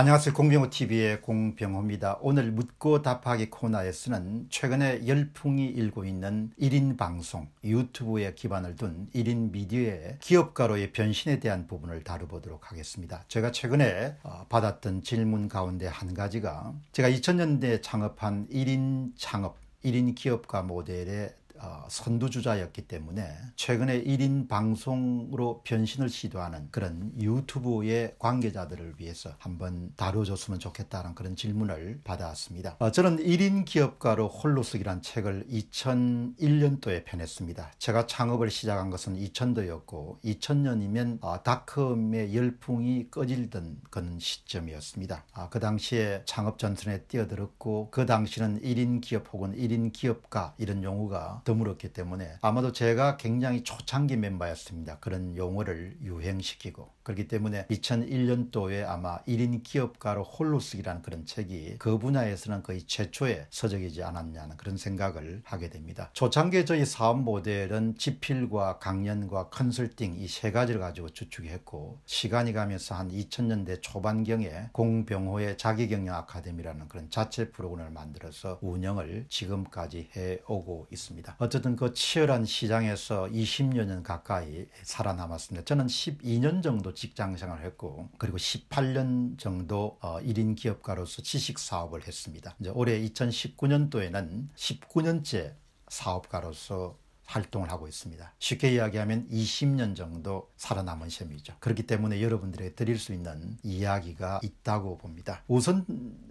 안녕하세요. 공병호TV의 공병호입니다. 오늘 묻고 답하기 코너에서는 최근에 열풍이 일고 있는 1인 방송, 유튜브에 기반을 둔 1인 미디어의 기업가로의 변신에 대한 부분을 다뤄보도록 하겠습니다. 제가 최근에 어, 받았던 질문 가운데 한 가지가 제가 2000년대에 창업한 1인 창업, 1인 기업가 모델의 어, 선두주자였기 때문에 최근에 1인 방송으로 변신을 시도하는 그런 유튜브의 관계자들을 위해서 한번 다뤄줬으면 좋겠다는 그런 질문을 받아왔습니다. 어, 저는 1인 기업가로 홀로쓰기란 책을 2001년도에 펴냈습니다. 제가 창업을 시작한 것은 2000도였고 2000년이면 다크홈의 어, 열풍이 꺼질던 그런 시점이었습니다. 아, 그 당시에 창업 전선에 뛰어들었고 그 당시는 1인 기업 혹은 1인 기업가 이런 용어가 드물었기 때문에 아마도 제가 굉장히 초창기 멤버였습니다. 그런 용어를 유행시키고 그렇기 때문에 2001년도에 아마 1인 기업가로 홀로 쓰기라는 그런 책이 그 분야에서는 거의 최초의 서적이지 않았냐는 그런 생각을 하게 됩니다. 초창기에 저희 사업 모델은 지필과 강연과 컨설팅 이 세 가지를 가지고 주축했고 시간이 가면서 한 2000년대 초반경에 공병호의 자기경영 아카데미라는 그런 자체 프로그램을 만들어서 운영을 지금까지 해오고 있습니다. 어쨌든 그 치열한 시장에서 20년 가까이 살아남았습니다. 저는 12년 정도 직장 생활을 했고 그리고 18년 정도 1인 어, 기업가로서 지식 사업을 했습니다. 이제 올해 2019년도에는 19년째 사업가로서 활동을 하고 있습니다. 쉽게 이야기하면 20년 정도 살아남은 셈이죠. 그렇기 때문에 여러분들에게 드릴 수 있는 이야기가 있다고 봅니다. 우선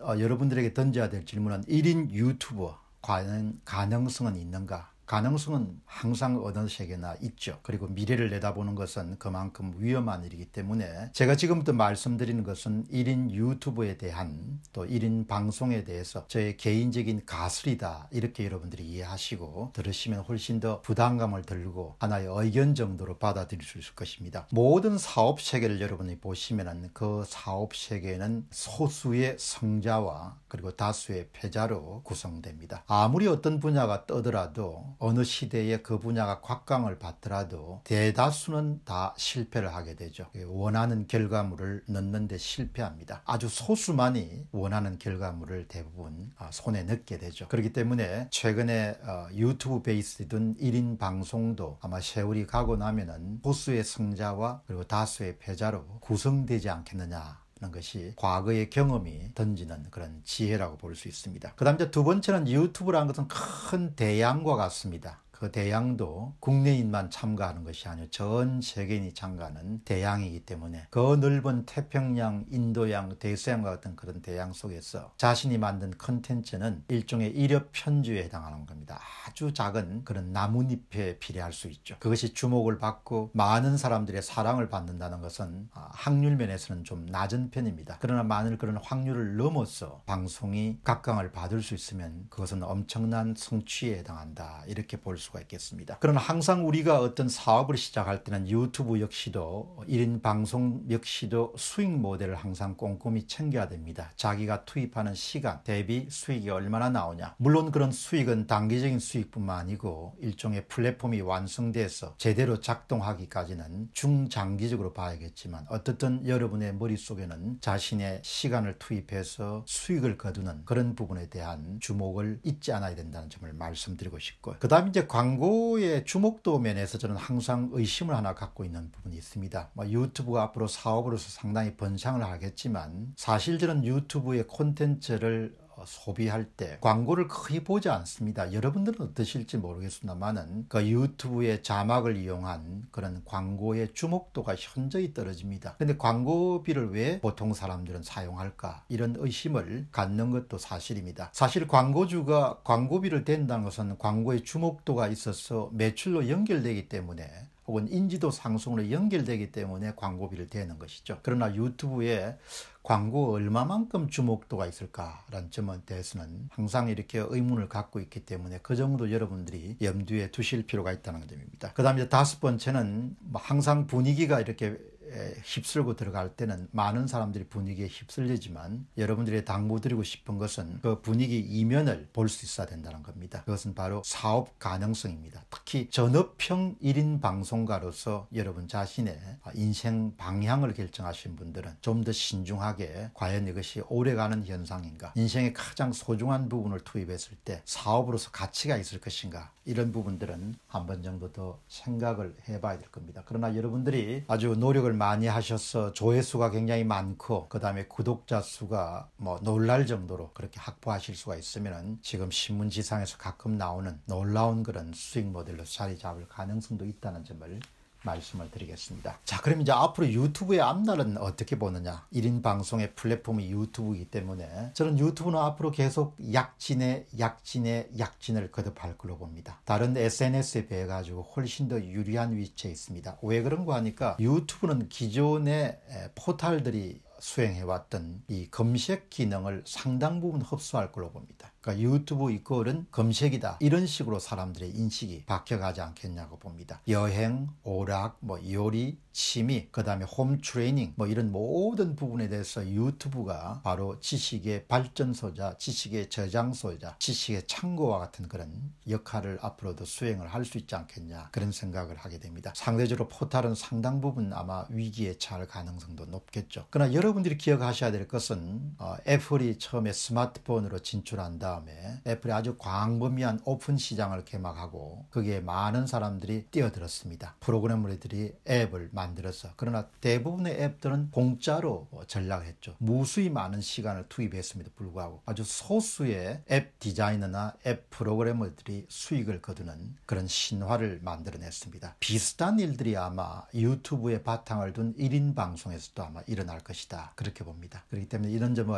어, 여러분들에게 던져야 될 질문은 1인 유튜버 과연 가능성은 있는가? 가능성은 항상 어느 세계나 있죠. 그리고 미래를 내다보는 것은 그만큼 위험한 일이기 때문에 제가 지금부터 말씀드리는 것은 1인 유튜브에 대한 또 1인 방송에 대해서 저의 개인적인 가설이다 이렇게 여러분들이 이해하시고 들으시면 훨씬 더 부담감을 들고 하나의 의견 정도로 받아들일 수 있을 것입니다. 모든 사업 세계를 여러분이 보시면은 그 사업 세계는 소수의 성자와 그리고 다수의 패자로 구성됩니다. 아무리 어떤 분야가 떠더라도 어느 시대에 그 분야가 곽강을 받더라도 대다수는 다 실패를 하게 되죠. 예, 원하는 결과물을 넣는데 실패합니다. 아주 소수만이 원하는 결과물을 대부분 아, 손에 넣게 되죠. 그렇기 때문에 최근에 어, 유튜브 베이스든 1인 방송도 아마 세월이 가고 나면은 보수의 승자와 그리고 다수의 패자로 구성되지 않겠느냐 것이 과거의 경험이 던지는 그런 지혜라고 볼 수 있습니다. 그 다음 이제 두 번째는 유튜브라는 것은 큰 대양과 같습니다. 그 대양도 국내인만 참가하는 것이 아니요 전 세계인이 참가하는 대양이기 때문에 그 넓은 태평양, 인도양, 대서양과 같은 그런 대양 속에서 자신이 만든 컨텐츠는 일종의 이력 편지에 해당하는 겁니다. 아주 작은 그런 나뭇잎에 비례할 수 있죠. 그것이 주목을 받고 많은 사람들의 사랑을 받는다는 것은 아, 확률 면에서는 좀 낮은 편입니다. 그러나 만일 그런 확률을 넘어서 방송이 각광을 받을 수 있으면 그것은 엄청난 성취에 해당한다. 이렇게 볼 수가 있겠습니다. 그러나 항상 우리가 어떤 사업을 시작할 때는 유튜브 역시도 1인 방송 역시도 수익 모델을 항상 꼼꼼히 챙겨야 됩니다. 자기가 투입하는 시간 대비 수익이 얼마나 나오냐. 물론 그런 수익은 단기적인 수익 수익뿐만 아니고 일종의 플랫폼이 완성돼서 제대로 작동하기까지는 중장기적으로 봐야겠지만 어떻든 여러분의 머릿속에는 자신의 시간을 투입해서 수익을 거두는 그런 부분에 대한 주목을 잊지 않아야 된다는 점을 말씀드리고 싶고요. 그 다음 이제 광고의 주목도 면에서 저는 항상 의심을 하나 갖고 있는 부분이 있습니다. 뭐 유튜브가 앞으로 사업으로서 상당히 번창을 하겠지만 사실 저는 유튜브의 콘텐츠를 어, 소비할 때 광고를 거의 보지 않습니다. 여러분들은 어떠실지 모르겠습니다만은 그 유튜브의 자막을 이용한 그런 광고의 주목도가 현저히 떨어집니다. 근데 광고비를 왜 보통 사람들은 사용할까? 이런 의심을 갖는 것도 사실입니다. 사실 광고주가 광고비를 댄다는 것은 광고의 주목도가 있어서 매출로 연결되기 때문에 혹은 인지도 상승으로 연결되기 때문에 광고비를 대는 것이죠. 그러나 유튜브에 광고 얼마만큼 주목도가 있을까라는 점에 대해서는 항상 이렇게 의문을 갖고 있기 때문에 그 정도 여러분들이 염두에 두실 필요가 있다는 점입니다. 그 다음에 다섯 번째는 뭐 항상 분위기가 이렇게 휩쓸고 들어갈 때는 많은 사람들이 분위기에 휩쓸리지만 여러분들이 당부드리고 싶은 것은 그 분위기 이면을 볼 수 있어야 된다는 겁니다. 그것은 바로 사업 가능성입니다. 특히 전업형 1인 방송가로서 여러분 자신의 인생 방향을 결정하신 분들은 좀 더 신중하게 과연 이것이 오래가는 현상인가 인생의 가장 소중한 부분을 투입했을 때 사업으로서 가치가 있을 것인가 이런 부분들은 한 번 정도 더 생각을 해봐야 될 겁니다. 그러나 여러분들이 아주 노력을 많이 하셔서 조회수가 굉장히 많고 그 다음에 구독자 수가 뭐 놀랄 정도로 그렇게 확보하실 수가 있으면은 지금 신문지상에서 가끔 나오는 놀라운 그런 수익 모델로 자리 잡을 가능성도 있다는 점을 말씀을 드리겠습니다. 자, 그럼 이제 앞으로 유튜브의 앞날은 어떻게 보느냐? 1인 방송의 플랫폼이 유튜브이기 때문에 저는 유튜브는 앞으로 계속 약진의 약진의 약진을 거듭할 걸로 봅니다. 다른 SNS에 비해 가지고 훨씬 더 유리한 위치에 있습니다. 왜그런거 하니까 유튜브는 기존의 포탈들이 수행해왔던 이 검색 기능을 상당 부분 흡수할 걸로 봅니다. 그러니까 유튜브 이꼴은 검색이다. 이런 식으로 사람들의 인식이 바뀌어가지 않겠냐고 봅니다. 여행, 오락, 뭐 요리, 취미, 그 다음에 홈트레이닝 뭐 이런 모든 부분에 대해서 유튜브가 바로 지식의 발전소자, 지식의 저장소자, 지식의 창고와 같은 그런 역할을 앞으로도 수행을 할 수 있지 않겠냐 그런 생각을 하게 됩니다. 상대적으로 포탈은 상당 부분 아마 위기에 처할 가능성도 높겠죠. 그러나 여러분들이 기억하셔야 될 것은 어, 애플이 처음에 스마트폰으로 진출한다. 다음에 애플이 아주 광범위한 오픈 시장을 개막하고 거기에 많은 사람들이 뛰어들었습니다. 프로그래머들이 앱을 만들었어. 그러나 대부분의 앱들은 공짜로 전락했죠. 무수히 많은 시간을 투입했음에도 불구하고 아주 소수의 앱 디자이너나 앱 프로그래머들이 수익을 거두는 그런 신화를 만들어냈습니다. 비슷한 일들이 아마 유튜브에 바탕을 둔 1인 방송에서도 아마 일어날 것이다. 그렇게 봅니다. 그렇기 때문에 이런 점을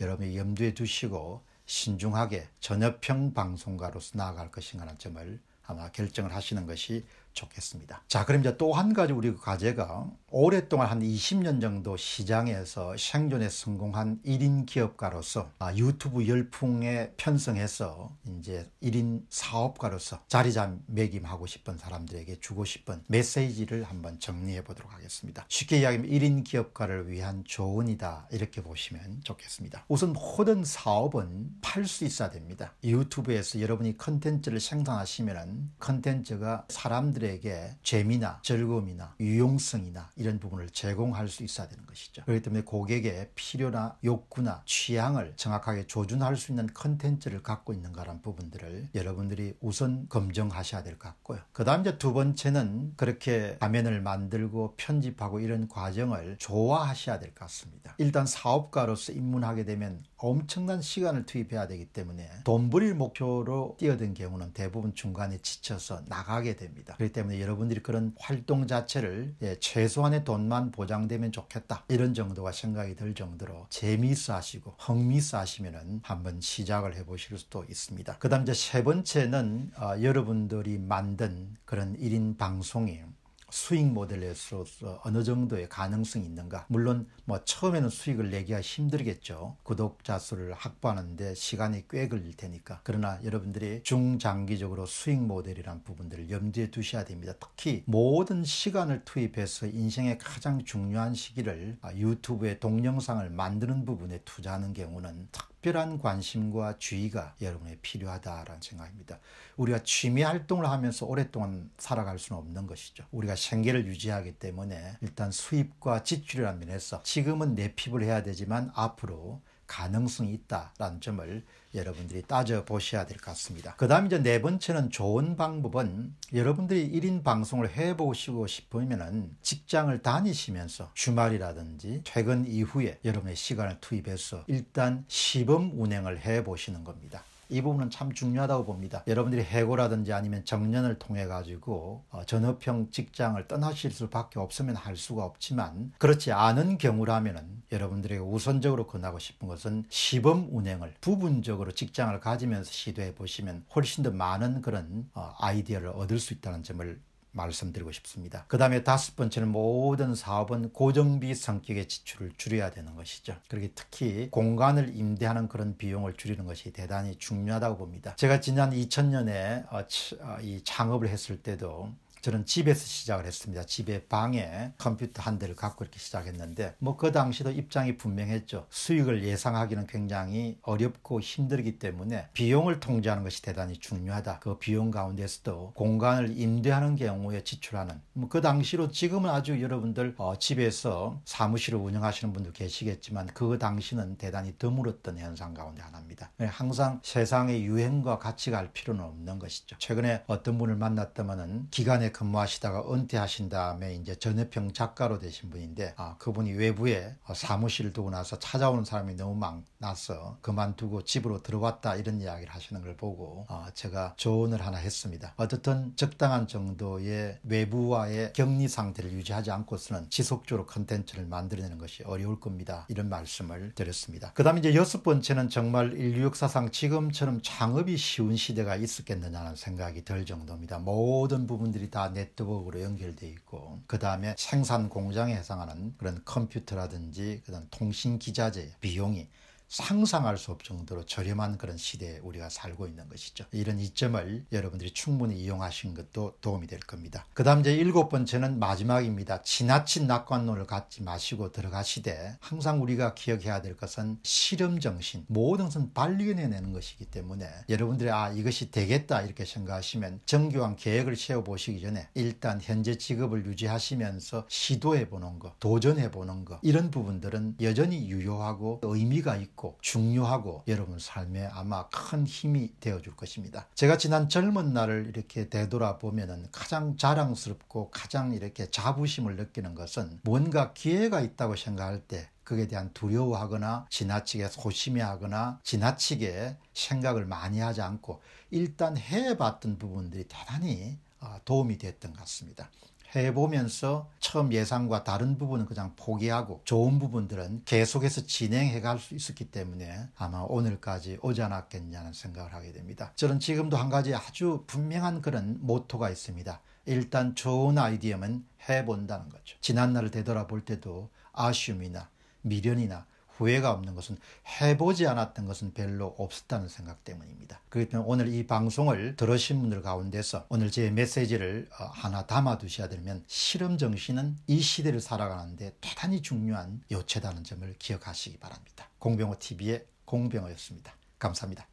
여러분이 염두에 두시고 신중하게 전여평 방송가로서 나아갈 것인가라는 점을 아마 결정을 하시는 것이 좋겠습니다. 자, 그럼 이제 또 한 가지 우리 그 과제가 오랫동안 한 20년 정도 시장에서 생존에 성공한 1인 기업가로서 아, 유튜브 열풍에 편성해서 이제 1인 사업가로서 자리 잡매김하고 싶은 사람들에게 주고 싶은 메시지를 한번 정리해 보도록 하겠습니다. 쉽게 이야기하면 1인 기업가를 위한 조언이다 이렇게 보시면 좋겠습니다. 우선 모든 사업은 팔 수 있어야 됩니다. 유튜브에서 여러분이 컨텐츠를 생산하시면 컨텐츠가 사람들에게 재미나 즐거움이나 유용성이나 이런 이런 부분을 제공할 수 있어야 되는 것이죠. 그렇기 때문에 고객의 필요나 욕구나 취향을 정확하게 조준할 수 있는 컨텐츠를 갖고 있는가라는 부분들을 여러분들이 우선 검증하셔야 될 것 같고요. 그 다음 이제 두 번째는 그렇게 화면을 만들고 편집하고 이런 과정을 좋아하셔야 될 것 같습니다. 일단 사업가로서 입문하게 되면 엄청난 시간을 투입해야 되기 때문에 돈 벌일 목표로 뛰어든 경우는 대부분 중간에 지쳐서 나가게 됩니다. 그렇기 때문에 여러분들이 그런 활동 자체를 예, 최소한 동안의 돈만 보장되면 좋겠다 이런 정도가 생각이 들 정도로 재미있어 하시고 흥미있어 하시면은 한번 시작을 해보실 수도 있습니다. 그 다음 이제 세 번째는 어, 여러분들이 만든 그런 1인 방송이에요. 수익 모델로서 어느 정도의 가능성이 있는가. 물론 뭐 처음에는 수익을 내기가 힘들겠죠. 구독자 수를 확보하는데 시간이 꽤 걸릴 테니까. 그러나 여러분들이 중장기적으로 수익 모델이란 부분들을 염두에 두셔야 됩니다. 특히 모든 시간을 투입해서 인생의 가장 중요한 시기를 아, 유튜브에 동영상을 만드는 부분에 투자하는 경우는 특별한 관심과 주의가 여러분에 필요하다라는 생각입니다. 우리가 취미 활동을 하면서 오랫동안 살아갈 수는 없는 것이죠. 우리가 생계를 유지하기 때문에 일단 수입과 지출이라는 면에서 지금은 내 핍을 해야 되지만 앞으로 가능성이 있다라는 점을 여러분들이 따져 보셔야 될 것 같습니다. 그다음 이제 네 번째는 좋은 방법은 여러분들이 1인 방송을 해 보시고 싶으면은 직장을 다니시면서 주말이라든지 퇴근 이후에 여러분의 시간을 투입해서 일단 시범 운행을 해 보시는 겁니다. 이 부분은 참 중요하다고 봅니다. 여러분들이 해고라든지 아니면 정년을 통해 가지고 어, 전업형 직장을 떠나실 수밖에 없으면 할 수가 없지만 그렇지 않은 경우라면은 여러분들에게 우선적으로 권하고 싶은 것은 시범 운행을 부분적으로 직장을 가지면서 시도해 보시면 훨씬 더 많은 그런 어, 아이디어를 얻을 수 있다는 점을 말씀드리고 싶습니다. 그 다음에 다섯 번째는 모든 사업은 고정비 성격의 지출을 줄여야 되는 것이죠. 그렇게 특히 공간을 임대하는 그런 비용을 줄이는 것이 대단히 중요하다고 봅니다. 제가 지난 2000년에 어, 어, 이 창업을 했을 때도 저는 집에서 시작을 했습니다. 집에 방에 컴퓨터 한 대를 갖고 이렇게 시작했는데 뭐 그 당시도 입장이 분명했죠. 수익을 예상하기는 굉장히 어렵고 힘들기 때문에 비용을 통제하는 것이 대단히 중요하다. 그 비용 가운데서도 공간을 임대하는 경우에 지출하는 뭐 그 당시로 지금은 아주 여러분들 어 집에서 사무실을 운영하시는 분도 계시겠지만 그 당시는 대단히 드물었던 현상 가운데 하나입니다. 네, 항상 세상의 유행과 같이 갈 필요는 없는 것이죠. 최근에 어떤 분을 만났다면은 기간에 공간에 근무하시다가 은퇴하신 다음에 이제 전여평 작가로 되신 분인데 아, 그분이 외부에 어, 사무실을 두고 나서 찾아오는 사람이 너무 많아서 그만두고 집으로 들어왔다 이런 이야기를 하시는 걸 보고 아, 제가 조언을 하나 했습니다. 어쨌든 적당한 정도의 외부와의 격리 상태를 유지하지 않고서는 지속적으로 컨텐츠를 만들어내는 것이 어려울 겁니다. 이런 말씀을 드렸습니다. 그 다음에 이제 여섯 번째는 정말 인류 역사상 지금처럼 창업이 쉬운 시대가 있었겠느냐는 생각이 들 정도입니다. 모든 부분들이 다 네트워크로 연결되어 있고 그 다음에 생산 공장에 해당하는 그런 컴퓨터라든지 그런 통신 기자재 비용이 상상할 수 없을 정도로 저렴한 그런 시대에 우리가 살고 있는 것이죠. 이런 이점을 여러분들이 충분히 이용하신 것도 도움이 될 겁니다. 그 다음 이제 일곱 번째는 마지막입니다. 지나친 낙관론을 갖지 마시고 들어가시되 항상 우리가 기억해야 될 것은 실험정신, 모든 것은 발견해내는 것이기 때문에 여러분들이 아, 이것이 되겠다 이렇게 생각하시면 정교한 계획을 세워보시기 전에 일단 현재 직업을 유지하시면서 시도해보는 것, 도전해보는 것 이런 부분들은 여전히 유효하고 의미가 있고 깊고 중요하고 여러분 삶에 아마 큰 힘이 되어 줄 것입니다. 제가 지난 젊은 날을 이렇게 되돌아보면 가장 자랑스럽고 가장 이렇게 자부심을 느끼는 것은 뭔가 기회가 있다고 생각할 때 그에 대한 두려워하거나 지나치게 소심해하거나 지나치게 생각을 많이 하지 않고 일단 해봤던 부분들이 대단히 어, 도움이 됐던 것 같습니다. 해보면서 처음 예상과 다른 부분은 그냥 포기하고 좋은 부분들은 계속해서 진행해 갈 수 있었기 때문에 아마 오늘까지 오지 않았겠냐는 생각을 하게 됩니다. 저는 지금도 한 가지 아주 분명한 그런 모토가 있습니다. 일단 좋은 아이디어는 해본다는 거죠. 지난날을 되돌아볼 때도 아쉬움이나 미련이나 후회가 없는 것은 해보지 않았던 것은 별로 없었다는 생각 때문입니다. 그렇기 때문에 오늘 이 방송을 들으신 분들 가운데서 오늘 제 메시지를 어, 하나 담아두셔야 되면 실험 정신은 이 시대를 살아가는데 대단히 중요한 요체다는 점을 기억하시기 바랍니다. 공병호 TV의 공병호였습니다. 감사합니다.